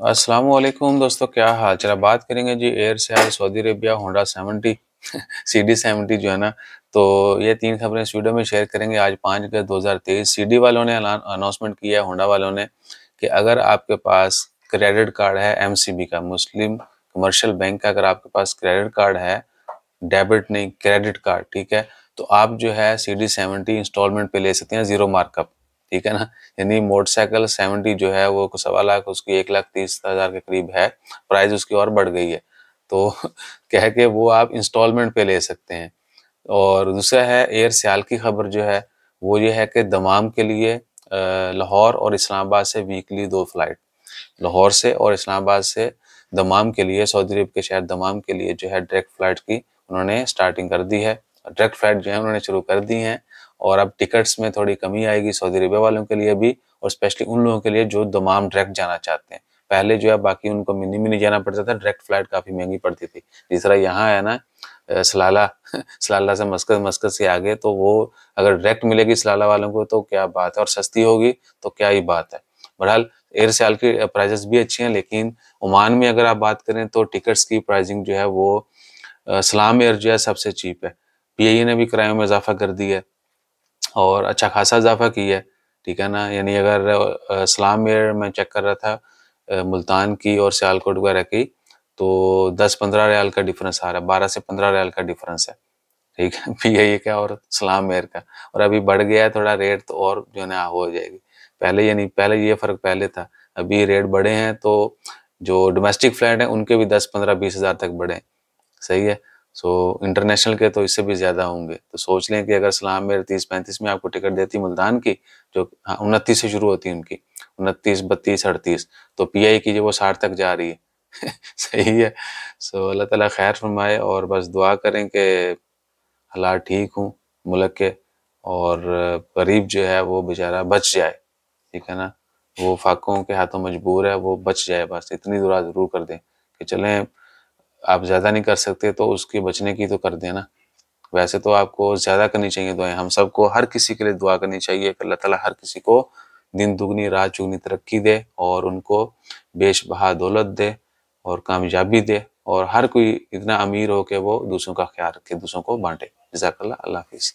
वालेकुम दोस्तों क्या हाल चल बात करेंगे जी एयर सेल Saudi Arabia Honda seventy C D seventy जो है ना तो ये तीन खबरें इस वीडियो में शेयर करेंगे आज पाँच अगस्त दो हज़ार तेईस सी डी वालों ने अनाउंसमेंट किया है होंडा वालों ने कि अगर आपके पास क्रेडिट कार्ड है एम सी बी का मुस्लिम कमर्शियल बैंक का अगर आपके पास क्रेडिट कार्ड है डेबिट नहीं क्रेडिट कार्ड ठीक है तो आप जो है सी डी सेवेंटी इंस्टॉलमेंट पर ले सकते हैं ज़ीरो मार्कअप ठीक है ना यानी मोटरसाइकिल सेवेंटी जो है वो सवा लाख उसकी एक लाख तीस हजार के करीब है प्राइस उसकी और बढ़ गई है तो कह के वो आप इंस्टॉलमेंट पे ले सकते हैं और दूसरा है एयर सियाल की खबर जो है वो ये है कि दमाम के लिए लाहौर और इस्लामाबाद से वीकली दो फ्लाइट लाहौर से और इस्लामाबाद से दमाम के लिए सऊदी अरब के शहर दमाम के लिए जो है डायरेक्ट फ्लाइट की उन्होंने स्टार्टिंग कर दी है डायरेक्ट फ्लाइट जो है उन्होंने शुरू कर दी हैं और अब टिकट्स में थोड़ी कमी आएगी सऊदी अरबिया वालों के लिए भी और स्पेशली उन लोगों के लिए जो दमाम डायरेक्ट जाना चाहते हैं पहले जो है बाकी उनको मिनी मिनी जाना पड़ता था डायरेक्ट फ्लाइट काफ़ी महंगी पड़ती थी जिस तरह यहाँ है ना सलाला सलाला से मस्कत मस्कत से आगे तो वो अगर डायरेक्ट मिलेगी सलाला वालों को तो क्या बात है और सस्ती होगी तो क्या ही बात है बहरहाल एयर सेल की प्राइजेस भी अच्छी हैं लेकिन ओमान में अगर आप बात करें तो टिकट्स की प्राइजिंग जो है वो सलाम एयर जो है सबसे चीप है पी e ने भी किरायों में इजाफा कर दी है और अच्छा खासा इजाफा किया है ठीक है ना यानी अगर सलाम एयर में चेक कर रहा था मुल्तान की और सियालकोट वगैरह की तो दस पंद्रह रियाल का डिफरेंस आ रहा है बारह से पंद्रह रियाल का डिफरेंस है ठीक है पी आई का और सलाम एयर का और अभी बढ़ गया है थोड़ा रेट तो और जो है हो जाएगी पहले यानी पहले ये फ़र्क पहले था अभी रेट बढ़े हैं तो जो डोमेस्टिक फ्लाइट हैं उनके भी दस पंद्रह बीस हज़ार तक बढ़े हैं सही है सो इंटरनेशनल के तो इससे भी ज़्यादा होंगे तो सोच लें कि अगर सलाम मेर तीस पैंतीस में आपको टिकट देती मुल्तान की जो हाँ उनतीस से शुरू होती है उनकी उनतीस बत्तीस अड़तीस तो आई की जो वो साठ तक जा रही है सही है सो अल्लाह ताला खैर फरमाए और बस दुआ करें कि हालात ठीक हूँ मुल्क के और गरीब जो है वो बेचारा बच जाए ठीक है ना वो फाकों के हाथों मजबूर है वो बच जाए बस इतनी दुआ ज़रूर कर दें कि चलें आप ज़्यादा नहीं कर सकते तो उसके बचने की तो कर देना वैसे तो आपको ज़्यादा करनी चाहिए दुआएं हम सबको हर किसी के लिए दुआ करनी चाहिए कि अल्लाह ताला हर किसी को दिन दुगनी रात चुगनी तरक्की दे और उनको बेश बहा दौलत दे और कामयाबी दे और हर कोई इतना अमीर हो के वो दूसरों का ख्याल रखे दूसरों को बांटे जजाकल्ला अल्लाह हाफिज़